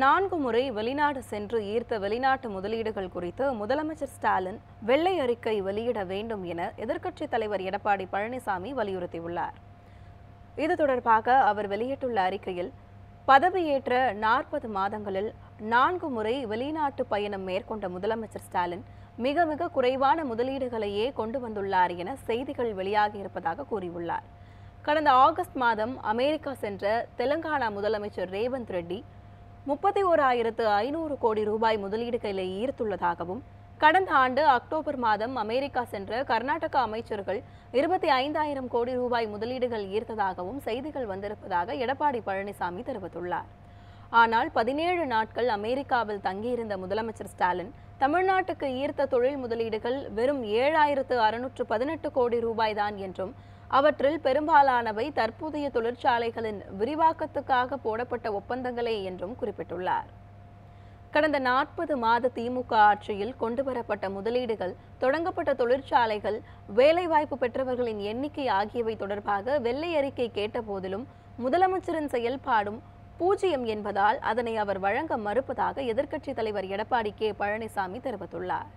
நான்கு முறை வெளிநாடு சென்று ஈர்த்த வெளிநாட்டு முதலீடுகள் குறித்து முதலமைச்சர் ஸ்டாலின் வெள்ளை அறிக்கை வெளியிட வேண்டும் என எதிர்க்கட்சித் தலைவர் எடப்பாடி பழனிசாமி வலியுறுத்தியுள்ளார் இது தொடர்பாக அவர் வெளியிட்டுள்ள அறிக்கையில் பதவியேற்ற நாற்பது மாதங்களில் நான்கு முறை வெளிநாட்டு பயணம் மேற்கொண்ட முதலமைச்சர் ஸ்டாலின் மிக மிக குறைவான முதலீடுகளையே கொண்டு வந்துள்ளார் என செய்திகள் வெளியாகியிருப்பதாக கூறியுள்ளார் கடந்த ஆகஸ்ட் மாதம் அமெரிக்கா சென்ற தெலங்கானா முதலமைச்சர் ரேவந்த் ரெட்டி முப்பத்தி ஓராயிரத்து ஐநூறு கோடி ரூபாய் முதலீடு கையில் ஈர்த்துள்ளதாகவும் கடந்த ஆண்டு அக்டோபர் மாதம் அமெரிக்கா சென்ற கர்நாடக அமைச்சர்கள் இருபத்தி ஐந்தாயிரம் கோடி ரூபாய் முதலீடுகள் ஈர்த்ததாகவும் செய்திகள் வந்திருப்பதாக எடப்பாடி பழனிசாமி தெரிவித்துள்ளார் ஆனால் பதினேழு நாட்கள் அமெரிக்காவில் தங்கியிருந்த முதலமைச்சர் ஸ்டாலின் தமிழ்நாட்டுக்கு ஈர்த்த தொழில் முதலீடுகள் வெறும் ஏழாயிரத்து அறுநூற்று பதினெட்டு கோடி ரூபாய் தான் என்றும் அவற்றில் பெரும்பாலானவை தற்போதைய தொழிற்சாலைகளின் விரிவாக்கத்துக்காக போடப்பட்ட ஒப்பந்தங்களே என்றும் குறிப்பிட்டுள்ளார் கடந்த நாற்பது மாத திமுக ஆட்சியில் கொண்டுவரப்பட்ட முதலீடுகள் தொடங்கப்பட்ட தொழிற்சாலைகள் வேலைவாய்ப்பு பெற்றவர்களின் எண்ணிக்கை ஆகியவை தொடர்பாக வெள்ளை அறிக்கை கேட்ட போதிலும் முதலமைச்சரின் செயல்பாடும் பூஜ்ஜியம் என்பதால் அதனை அவர் வழங்க மறுப்பதாக எதிர்க்கட்சித் தலைவர் எடப்பாடி கே பழனிசாமி தெரிவித்துள்ளார்